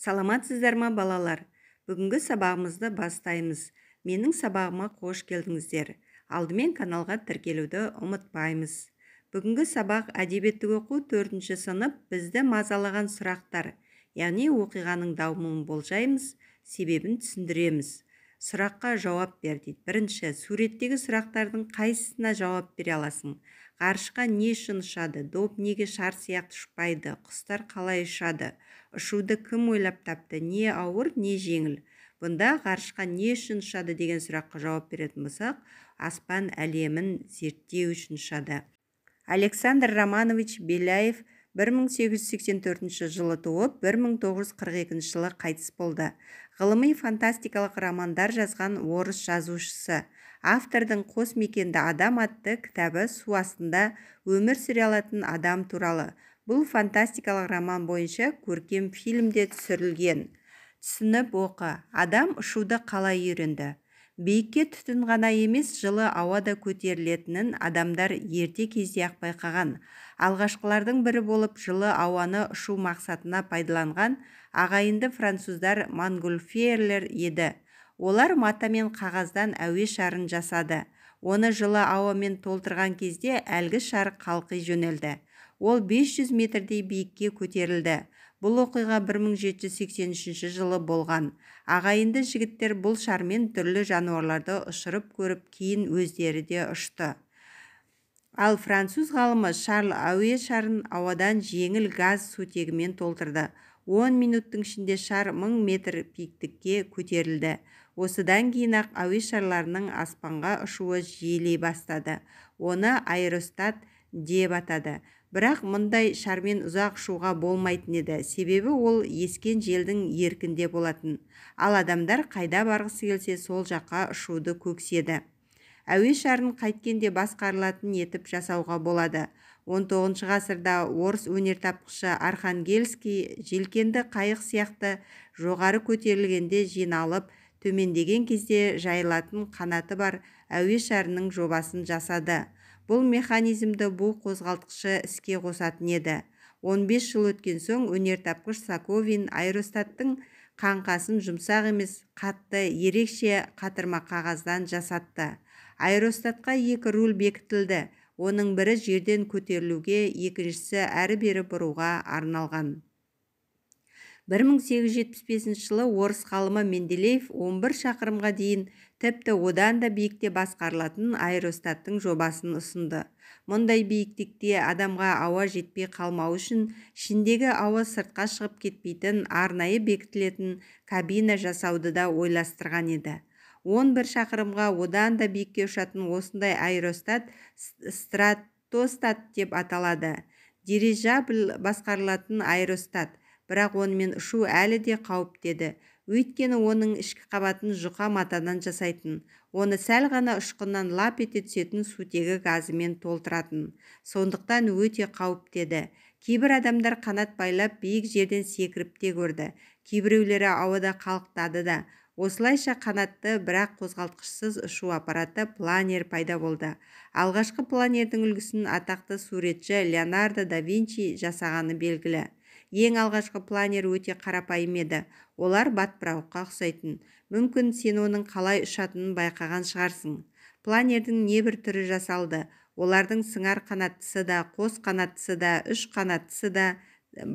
саламатсыздар ма балалар бүгінгі сабағымызды бастаймыз менің сабағыма қош келдіңіздер алдымен каналға тіркелуді ұмытпаймыз бүгінгі сабақ әдебиеттік оқу төртінші сынып бізді мазалаған сұрақтар яғни оқиғаның дауымын болжаймыз себебін түсіндіреміз сұраққа жауап бер дейді бірінші суреттегі сұрақтардың қайсысына жауап бере аласың ғарышқа не үшін ұшады доп неге шар сияқты ұшпайды құстар қалай ұшады ұшуды кім ойлап тапты не ауыр не жеңіл бұнда ғарышқа не үшін ұшады деген сұраққа жауап беретін болсақ аспан әлемін зерттеу үшін ұшады александр романович беляев 1884 жылы туып 1942 жылы қайтыс болды ғылыми фантастикалық романдар жазған орыс жазушысы автордың қос мекенді адам атты кітабы су астында өмір сүре алатын адам туралы бұл фантастикалық роман бойынша көркем фильмде түсірілген түсініп оқы адам ұшуды қалай үйренді биікке түтін ғана емес жылы ауа да көтерілетінін адамдар ерте кезде-ақ байқаған алғашқылардың бірі болып жылы ауаны ұшу мақсатына пайдаланған ағайынды француздар мангульферлер еді олар мата мен қағаздан әуе шарын жасады оны жылы ауамен толтырған кезде әлгі шар қалқи жөнелді ол 500 метрдей биікке көтерілді бұл оқиға 1783 жылы болған ағайынды жігіттер бұл шармен түрлі жануарларды ұшырып көріп кейін өздері де ұшты ал француз ғалымы Шарл әуе шарын ауадан жеңіл газ сутегімен толтырды 10 минуттың ішінде шар мың метр биіктікке көтерілді осыдан кейін ақ әуе шарларының аспанға ұшуы жиілей бастады оны аэростат деп атады бірақ мұндай шармен ұзақ шуға болмайтын еді себебі ол ескен желдің еркінде болатын ал адамдар қайда барғысы келсе сол жаққа ұшуды көкседі әуе шарын қайткенде басқарылатын етіп жасауға болады 19 ғасырда орыс өнертапқышы архангельский желкенді қайық сияқты жоғары көтерілгенде жиналып төмендеген кезде жайылатын қанаты бар әуе шарының жобасын жасады бұл механизмді бұл қозғалтқышы іске қосатын еді 15 жыл өткен соң өнертапқыш саковин аэростаттың қаңқасын жұмсақ емес қатты ерекше қатырма қағаздан жасатты аэростатқа екі руль бекітілді оның бірі жерден көтерілуге екіншісі әрі бері бұруға арналған бір мың сегіз жүз жылы орыс ғалымы менделеев 11 бір шақырымға дейін тіпті одан да биікте басқарылатын аэростаттың жобасын ұсынды мұндай биіктікте адамға ауа жетпей қалмау үшін ішіндегі ауа сыртқа шығып кетпейтін арнайы бекітілетін кабина жасауды да ойластырған еді 11 шақырымға одан да биікке ұшатын осындай аэростат стратостат деп аталады дирижабль басқарылатын аэростат бірақ онымен ұшу әлі де қауіп деді. өйткені оның ішкі қабатын жұқа матадан жасайтын оны сәл ғана ұшқыннан лап ете түсетін сутегі газымен толтыратын сондықтан өте қауіп деді. кейбір адамдар қанат байлап биік жерден секіріп те көрді кейбіреулері ауада қалықтады да осылайша қанатты бірақ қозғалтқышсыз ұшу аппараты планер пайда болды алғашқы планердің үлгісін атақты суретші леонардо да винчи жасағаны белгілі ең алғашқы планер өте қарапайым еді олар батпырауыққа ұқсайтын мүмкін сен оның қалай ұшатынын байқаған шығарсың планердің небір түрі жасалды олардың сыңар қанаттысы да қос қанаттысы да үш қанаттысы да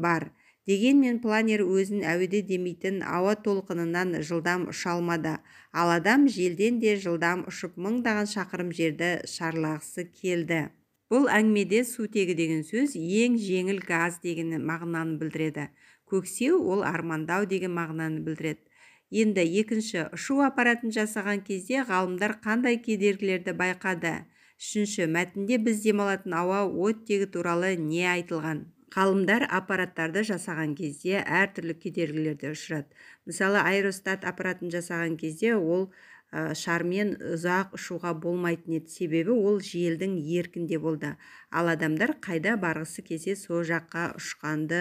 бар дегенмен планер өзін әуеде демейтін ауа толқынынан жылдам ұша алмады ал адам желден де жылдам ұшып мыңдаған шақырым жерді шарлағысы келді бұл әңгімеде сутегі деген сөз ең жеңіл газ деген мағынаны білдіреді көксеу ол армандау деген мағынаны білдіреді енді екінші ұшу аппаратын жасаған кезде ғалымдар қандай кедергілерді байқады үшінші мәтінде біз демалатын ауа оттегі туралы не айтылған Қалымдар аппараттарды жасаған кезде әртүрлі кедергілерді ұшырады мысалы аэростат аппаратын жасаған кезде ол Э, шармен ұзақ ұшуға болмайтын еді себебі ол желдің еркінде болды ал адамдар қайда барғысы келсе сол жаққа ұшқанды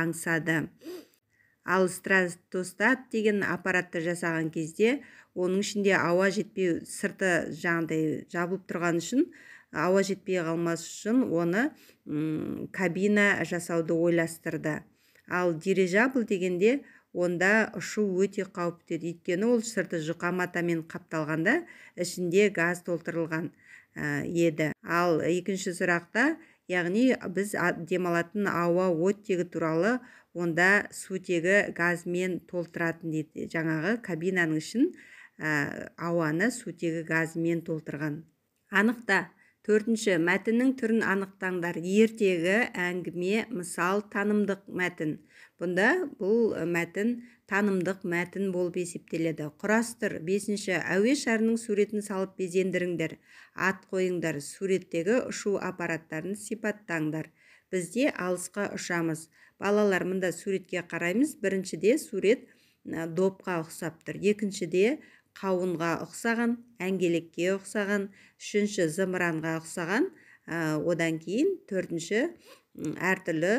аңсады ал стратостат деген аппаратты жасаған кезде оның ішінде ауа жетпей сырты жаңағыдай жабылып тұрған үшін ауа жетпей қалмас үшін оны ұм, кабина жасауды ойластырды ал дирижабл дегенде онда ұшу өте қауіпті өйткені ол сырты жұқа матамен қапталғанда ішінде газ толтырылған еді ал екінші сұрақта яғни біз демалатын ауа оттегі туралы онда сутегі газмен толтыратын дейді жаңағы кабинаның ішін ә, ауаны сутегі газмен толтырған анықта төртінші мәтіннің түрін анықтаңдар ертегі әңгіме мысал танымдық мәтін бұнда бұл мәтін танымдық мәтін болып есептеледі құрастыр бесінші әуе шарының суретін салып безендіріңдер ат қойыңдар суреттегі ұшу аппараттарын сипаттаңдар бізде алысқа ұшамыз балалар мында суретке қараймыз біріншіде сурет допқа ұқсап тұр екіншіде қауынға ұқсаған әңгелекке ұқсаған үшінші зымыранға ұқсаған одан кейін төртінші әртүрлі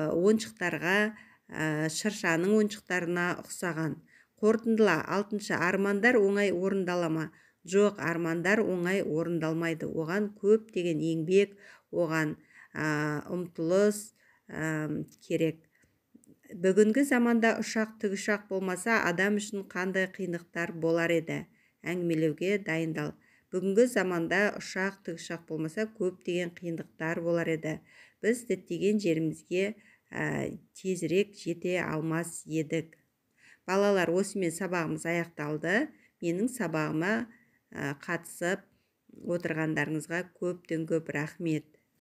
ойыншықтарға ә, шыршаның ойыншықтарына ұқсаған қорытындыла алтыншы армандар оңай орындалама жоқ армандар оңай орындалмайды оған көп деген еңбек оған ә, ұмтылыс керек бүгінгі заманда ұшақ тікұшақ болмаса адам үшін қандай қиындықтар болар еді әңгімелеуге дайындал бүгінгі заманда ұшақ тікұшақ болмаса көптеген қиындықтар болар еді біз діттеген жерімізге ә, тезірек жете алмас едік балалар осымен сабағымыз аяқталды менің сабағыма ә, қатысып отырғандарыңызға көптен көп рахмет